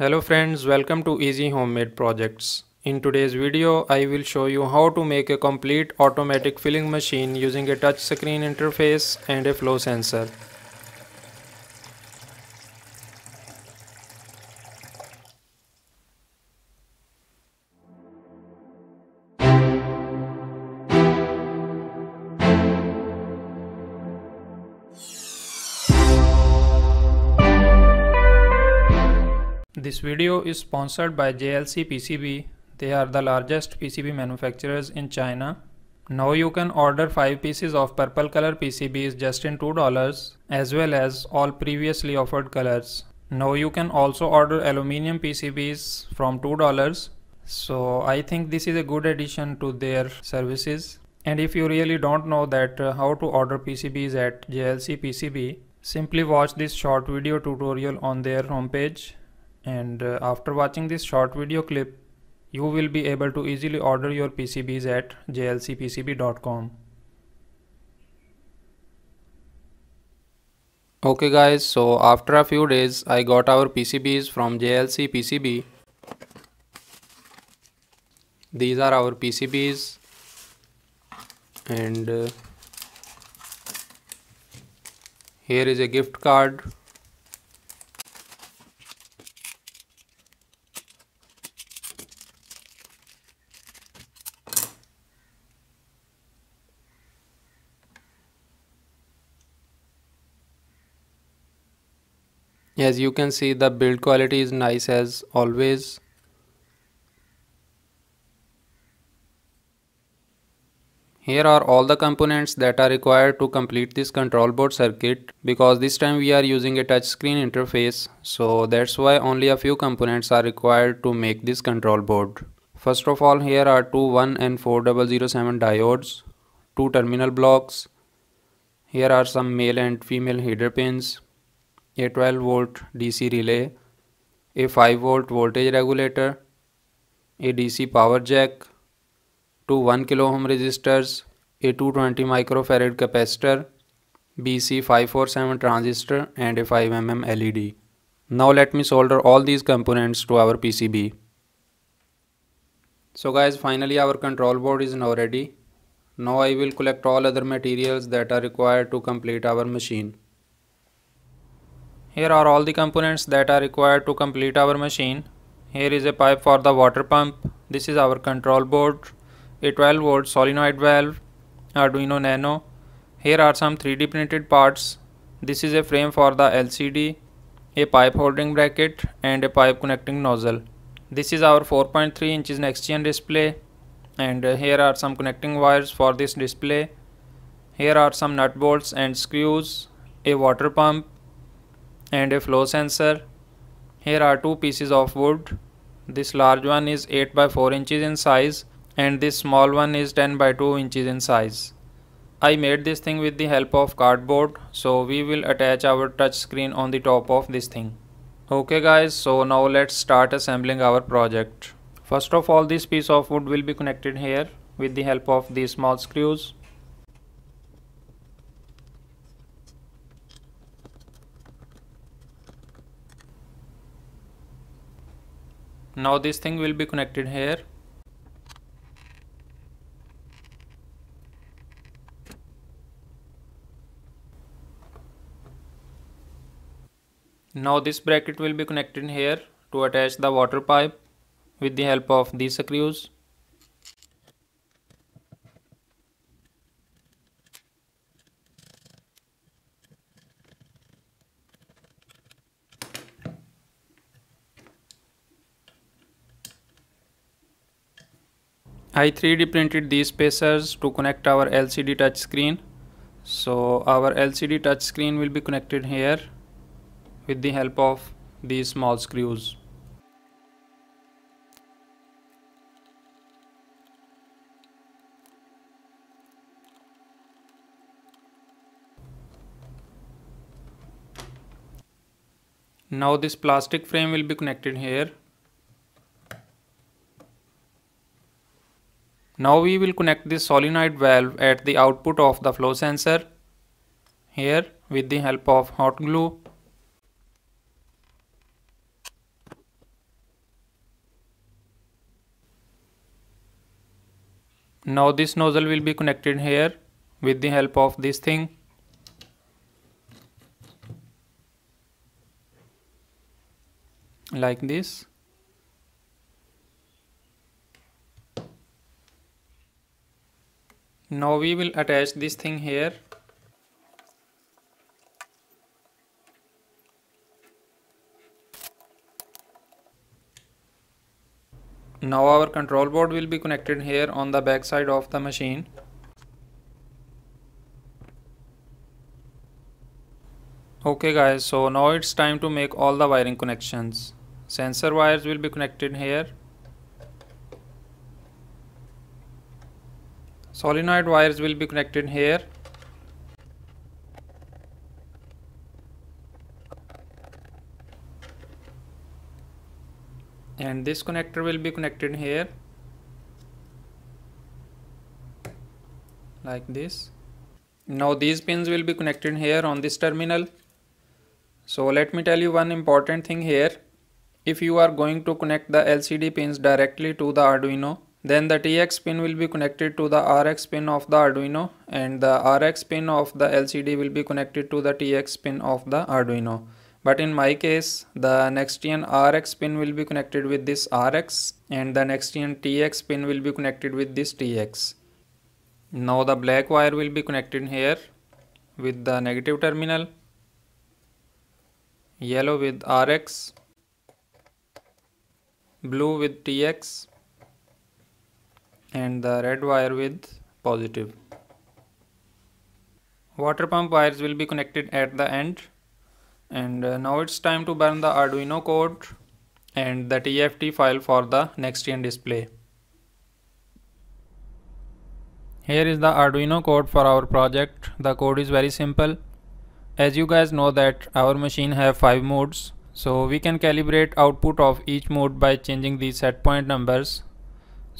Hello friends, welcome to Easy Homemade Projects. In today's video, I will show you how to make a complete automatic filling machine using a touch screen interface and a flow sensor. This video is sponsored by JLC PCB. They are the largest PCB manufacturers in China. Now you can order 5 pieces of purple color PCBs just in $2 as well as all previously offered colors. Now you can also order aluminium PCBs from $2. So I think this is a good addition to their services. And if you really don't know that uh, how to order PCBs at JLC PCB, simply watch this short video tutorial on their homepage and uh, after watching this short video clip you will be able to easily order your PCBs at jlcpcb.com. Okay guys, so after a few days I got our PCBs from JLCPCB. These are our PCBs and uh, here is a gift card as you can see the build quality is nice as always Here are all the components that are required to complete this control board circuit because this time we are using a touchscreen interface so that's why only a few components are required to make this control board. First of all here are two 1 and 4007 diodes, two terminal blocks, here are some male and female header pins, a 12 volt DC relay, a 5 volt voltage regulator, a DC power jack, two 1 kilo ohm resistors, a 220 microfarad capacitor, BC547 transistor and a 5mm LED. Now let me solder all these components to our PCB. So guys finally our control board is now ready. Now I will collect all other materials that are required to complete our machine. Here are all the components that are required to complete our machine. Here is a pipe for the water pump. This is our control board, a 12 volt solenoid valve, Arduino Nano. Here are some 3D printed parts. This is a frame for the LCD, a pipe holding bracket and a pipe connecting nozzle. This is our 4.3 inches next gen display and uh, here are some connecting wires for this display. Here are some nut bolts and screws, a water pump, and a flow sensor. Here are two pieces of wood. This large one is 8 by 4 inches in size and this small one is 10 by 2 inches in size. I made this thing with the help of cardboard so we will attach our touch screen on the top of this thing. Okay guys so now let's start assembling our project. First of all this piece of wood will be connected here with the help of these small screws. now this thing will be connected here now this bracket will be connected here to attach the water pipe with the help of these screws I 3D printed these spacers to connect our LCD touchscreen. So our LCD touchscreen will be connected here with the help of these small screws. Now this plastic frame will be connected here Now we will connect this solenoid valve at the output of the flow sensor here with the help of hot glue. Now this nozzle will be connected here with the help of this thing. like this now we will attach this thing here now our control board will be connected here on the back side of the machine okay guys so now it's time to make all the wiring connections sensor wires will be connected here solenoid wires will be connected here and this connector will be connected here like this now these pins will be connected here on this terminal so let me tell you one important thing here if you are going to connect the LCD pins directly to the Arduino then the TX pin will be connected to the RX pin of the Arduino and the RX pin of the LCD will be connected to the TX pin of the Arduino. But in my case, the pin RX pin will be connected with this RX and the pin TX pin will be connected with this TX. Now the black wire will be connected here with the negative terminal, yellow with RX, blue with TX and the red wire with positive. Water pump wires will be connected at the end and uh, now it's time to burn the Arduino code and the TFT file for the next gen display. Here is the Arduino code for our project. The code is very simple. As you guys know that our machine have 5 modes. So we can calibrate output of each mode by changing the set point numbers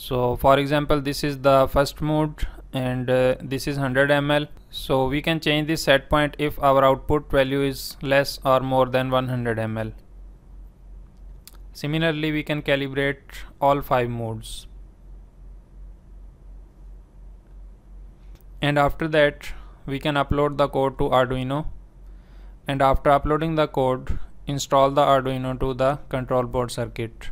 so for example this is the first mode and uh, this is 100 ml so we can change the set point if our output value is less or more than 100 ml similarly we can calibrate all five modes and after that we can upload the code to arduino and after uploading the code install the arduino to the control board circuit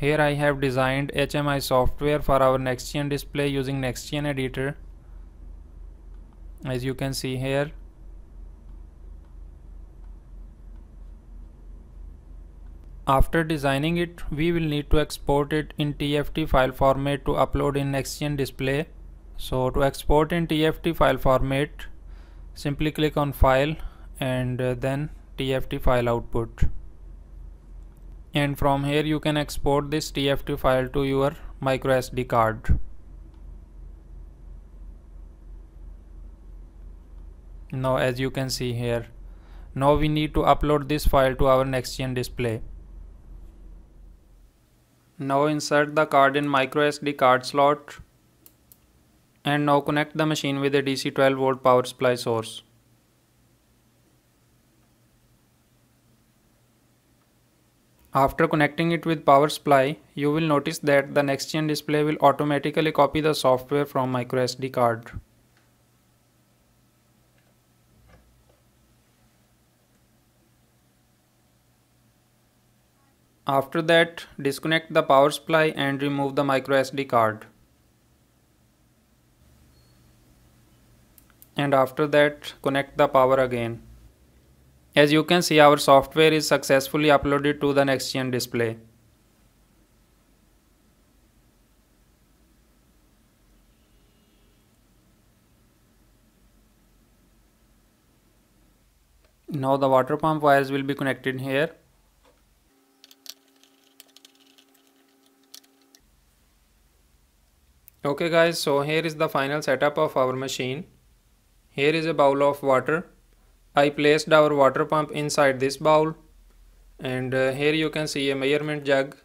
Here I have designed HMI software for our NextGen display using NextGen editor. As you can see here. After designing it, we will need to export it in TFT file format to upload in NextGen display. So to export in TFT file format, simply click on file and uh, then TFT file output and from here you can export this tft file to your micro sd card now as you can see here now we need to upload this file to our nextgen display now insert the card in micro sd card slot and now connect the machine with a dc 12 volt power supply source After connecting it with power supply, you will notice that the next-gen display will automatically copy the software from microSD card. After that, disconnect the power supply and remove the microSD card. And after that, connect the power again. As you can see our software is successfully uploaded to the NextGen display. Now the water pump wires will be connected here. Okay guys, so here is the final setup of our machine. Here is a bowl of water I placed our water pump inside this bowl and uh, here you can see a measurement jug.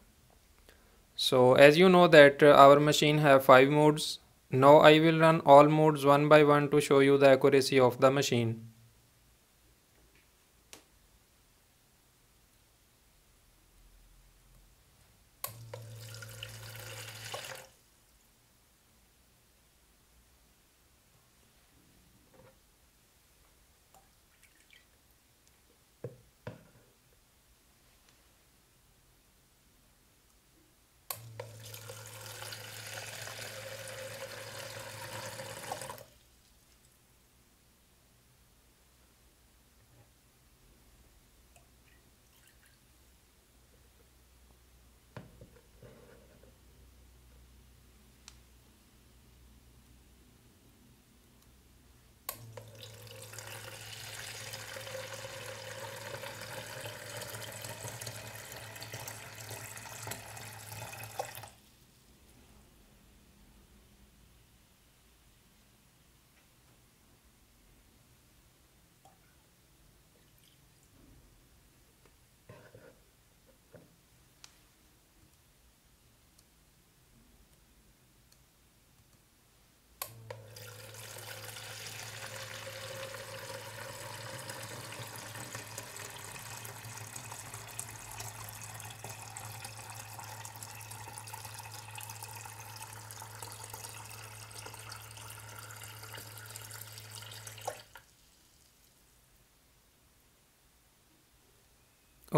So as you know that uh, our machine have 5 modes. Now I will run all modes one by one to show you the accuracy of the machine.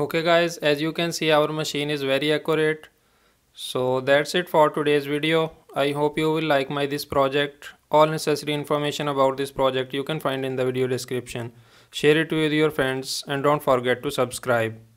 okay guys as you can see our machine is very accurate so that's it for today's video i hope you will like my this project all necessary information about this project you can find in the video description share it with your friends and don't forget to subscribe